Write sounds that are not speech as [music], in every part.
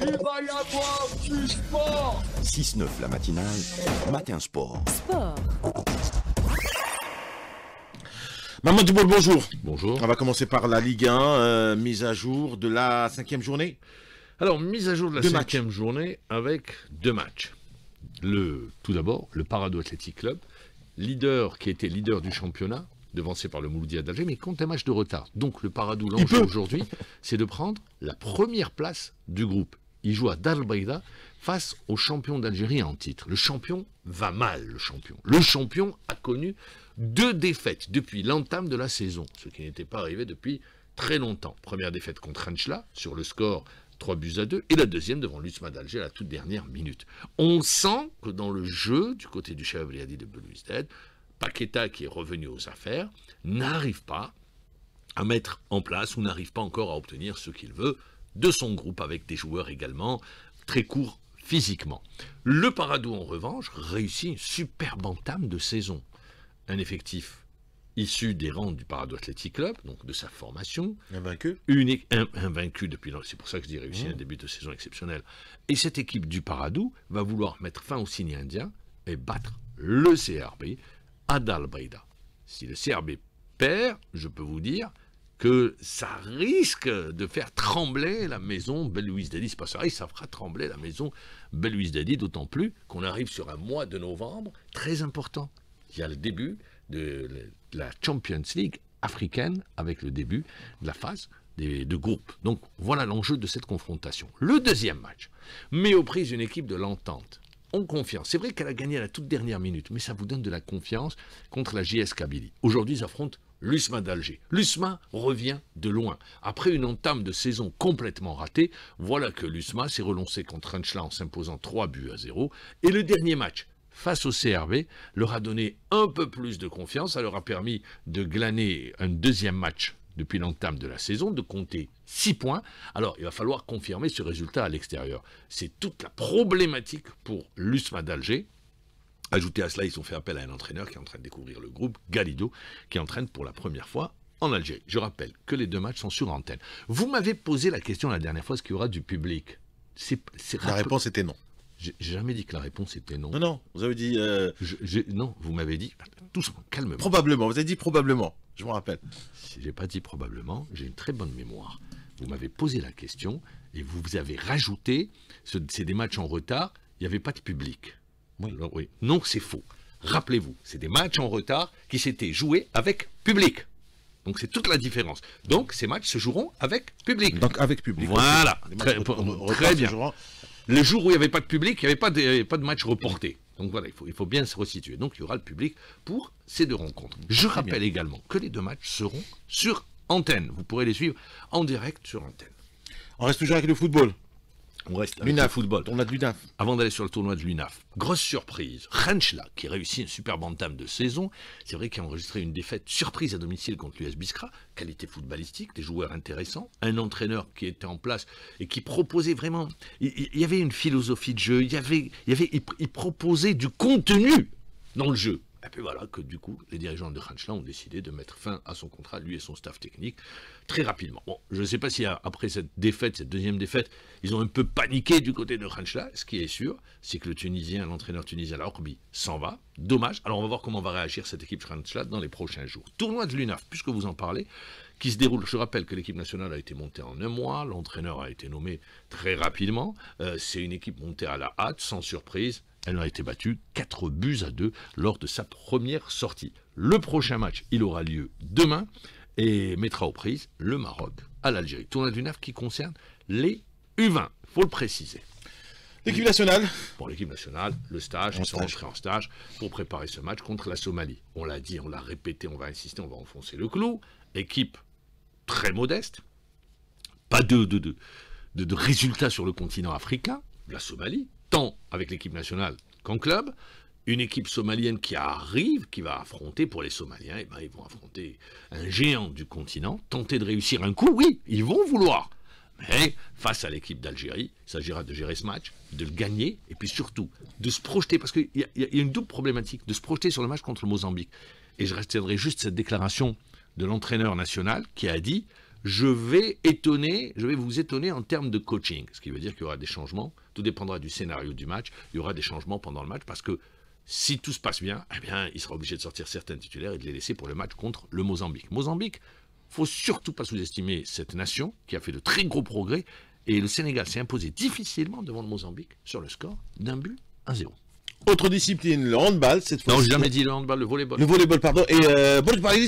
Il va sport 6-9 la matinale, matin sport. Sport. Maman bonjour. Bonjour. On va commencer par la Ligue 1, euh, mise à jour de la cinquième journée. Alors, mise à jour de la cinquième journée avec deux matchs. Le, tout d'abord, le Parado Athletic Club, leader qui était leader du championnat, devancé par le Mouloudia d'Alger, mais compte un match de retard. Donc le paradou l'enjeu aujourd'hui, [laughs] c'est de prendre la première place du groupe. Il joue à Dar face au champion d'Algérie en titre. Le champion va mal, le champion. Le champion a connu deux défaites depuis l'entame de la saison, ce qui n'était pas arrivé depuis très longtemps. Première défaite contre Anchla sur le score 3 buts à 2, et la deuxième devant l'Usma d'Alger à la toute dernière minute. On sent que dans le jeu, du côté du Chevalier de Belouizdad, Paqueta, qui est revenu aux affaires, n'arrive pas à mettre en place ou n'arrive pas encore à obtenir ce qu'il veut de son groupe avec des joueurs également très courts physiquement. Le Paradou, en revanche, réussit une superbe entame de saison. Un effectif issu des rangs du Paradou Athletic Club, donc de sa formation. Invaincu invaincu depuis depuis C'est pour ça que je dis réussi mmh. un début de saison exceptionnel. Et cette équipe du Paradou va vouloir mettre fin au signe indien et battre le CRB Adal Si le CRB perd, je peux vous dire que ça risque de faire trembler la maison Louise C'est pas ça, ça fera trembler la maison Dadi. d'autant plus qu'on arrive sur un mois de novembre très important. Il y a le début de la Champions League africaine avec le début de la phase de groupe. Donc voilà l'enjeu de cette confrontation. Le deuxième match met aux prises une équipe de l'entente confiance. C'est vrai qu'elle a gagné à la toute dernière minute, mais ça vous donne de la confiance contre la JS Kabylie. Aujourd'hui, ils affrontent l'USMA d'Alger. L'USMA revient de loin. Après une entame de saison complètement ratée, voilà que l'USMA s'est relancé contre Hunchla en s'imposant 3 buts à 0. Et le dernier match, face au CRV, leur a donné un peu plus de confiance. Ça leur a permis de glaner un deuxième match depuis l'entame de la saison de compter 6 points. Alors, il va falloir confirmer ce résultat à l'extérieur. C'est toute la problématique pour l'USMA d'Alger. Ajouté à cela, ils ont fait appel à un entraîneur qui est en train de découvrir le groupe, Galido, qui entraîne pour la première fois en Algérie. Je rappelle que les deux matchs sont sur antenne. Vous m'avez posé la question la dernière fois, est-ce qu'il y aura du public La réponse était non. J'ai jamais dit que la réponse était non. Non, non, vous avez dit... Euh, non, vous m'avez dit, tout simplement, calmement. Probablement, vous avez dit probablement, je me rappelle. J'ai pas dit probablement, j'ai une très bonne mémoire. Vous m'avez posé la question et vous avez rajouté, c'est des matchs en retard, il n'y avait pas de public. Oui. oui. Non, c'est faux. Rappelez-vous, c'est des matchs en retard qui s'étaient joués avec public. Donc c'est toute la différence. Donc ces matchs se joueront avec public. Donc avec public. Voilà, très, très bien le jour où il n'y avait pas de public, il n'y avait pas de, match reporté. Donc voilà, il faut, bien se resituer. Donc il y aura le public pour ces deux rencontres. Je rappelle également que les deux matchs seront sur antenne. Vous pourrez les suivre en direct sur antenne. On reste toujours avec le football. On reste football. On de l'UNAF. Avant d'aller sur le tournoi de l'UNAF, grosse surprise, Renchla, qui réussit une super entame de saison, c'est vrai qu'il a enregistré une défaite surprise à domicile contre l'US Biscra, qualité footballistique, des joueurs intéressants, un entraîneur qui était en place et qui proposait vraiment, il, y avait une philosophie de jeu, il, y avait, il proposait du contenu dans le jeu. Et puis voilà que du coup, les dirigeants de Rangela ont décidé de mettre fin à son contrat, lui et son staff technique, très rapidement. Bon, je ne sais pas si après cette défaite, cette deuxième défaite, ils ont un peu paniqué du côté de Rangela. Ce qui est sûr, c'est que le Tunisien, l'entraîneur tunisien, la s'en va. Dommage. Alors on va voir comment va réagir cette équipe Rangela dans les prochains jours. Tournoi de l'UNAF, puisque vous en parlez qui se déroule. Je rappelle que l'équipe nationale a été montée en un mois, l'entraîneur a été nommé très rapidement. Euh, c'est une équipe montée à la hâte, sans surprise. Elle a été battue 4 buts à 2 lors de sa première sortie. Le prochain match, il aura lieu demain et mettra aux prises le Maroc à l'Algérie. Tournoi du NAF qui concerne les U20, faut le préciser. L'équipe nationale Pour l'équipe nationale, le stage, on ils en stage pour préparer ce match contre la Somalie. On l'a dit, on l'a répété, on va insister, on va enfoncer le clou. Équipe très modeste, pas de, de, de résultats sur le continent africain, la Somalie, tant avec l'équipe nationale qu'en club. Une équipe somalienne qui arrive, qui va affronter, pour les Somaliens, et eh ben, ils vont affronter un géant du continent, tenter de réussir un coup, oui, ils vont vouloir. Mais face à l'équipe d'Algérie, il s'agira de gérer ce match, de le gagner, et puis surtout de se projeter, parce qu'il y, y, a une double problématique, de se projeter sur le match contre le Mozambique. Et je retiendrai juste cette déclaration de l'entraîneur national qui a dit je vais étonner, je vais vous étonner en termes de coaching, ce qui veut dire qu'il y aura des changements, tout dépendra du scénario du match, il y aura des changements pendant le match, parce que si tout se passe bien, eh bien, il sera obligé de sortir certains titulaires et de les laisser pour le match contre le Mozambique. Mozambique, faut surtout pas sous-estimer cette nation qui a fait de très gros progrès, et le Sénégal s'est imposé difficilement devant le Mozambique sur le score d'un but à zéro. Autre discipline, le handball, cette fois. Non, n'ai jamais dit le handball, le volleyball. Le volleyball, pardon. Et euh,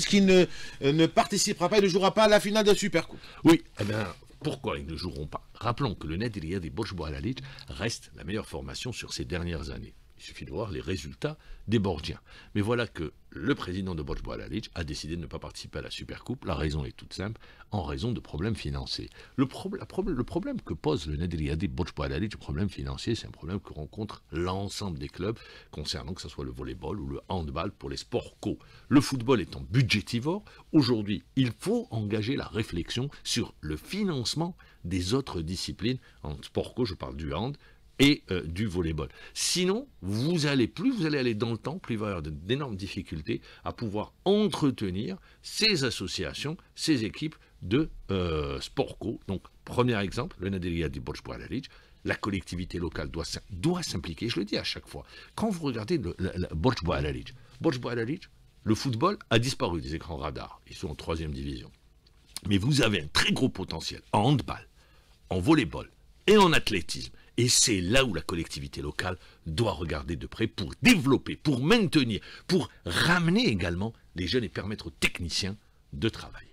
qui ne, euh, ne participera pas et ne jouera pas à la finale de la Supercoupe. Oui, eh bien, pourquoi ils ne joueront pas Rappelons que le Nedriyad et Borj Boalalic reste la meilleure formation sur ces dernières années. Il suffit de voir les résultats des Bordiens. Mais voilà que le président de Bosch a décidé de ne pas participer à la Supercoupe. La raison est toute simple, en raison de problèmes financiers. Le, problème que pose le net Bosch le problème financier, c'est un problème que rencontrent l'ensemble des clubs concernant que ce soit le volleyball ou le handball pour les sports co. Le football étant budgétivore, aujourd'hui, il faut engager la réflexion sur le financement des autres disciplines. En sport co, je parle du hand, et euh, du volleyball. Sinon, vous allez plus vous allez aller dans le temps, plus il va y avoir d'énormes difficultés à pouvoir entretenir ces associations, ces équipes de euh, sportco sport co. Donc, premier exemple, le Nadelia du Borj la collectivité locale doit, doit s'impliquer, je le dis à chaque fois. Quand vous regardez le, le, le le football a disparu des écrans radars. Ils sont en troisième division. Mais vous avez un très gros potentiel en handball, en volleyball et en athlétisme. Et c'est là où la collectivité locale doit regarder de près pour développer, pour maintenir, pour ramener également les jeunes et permettre aux techniciens de travailler.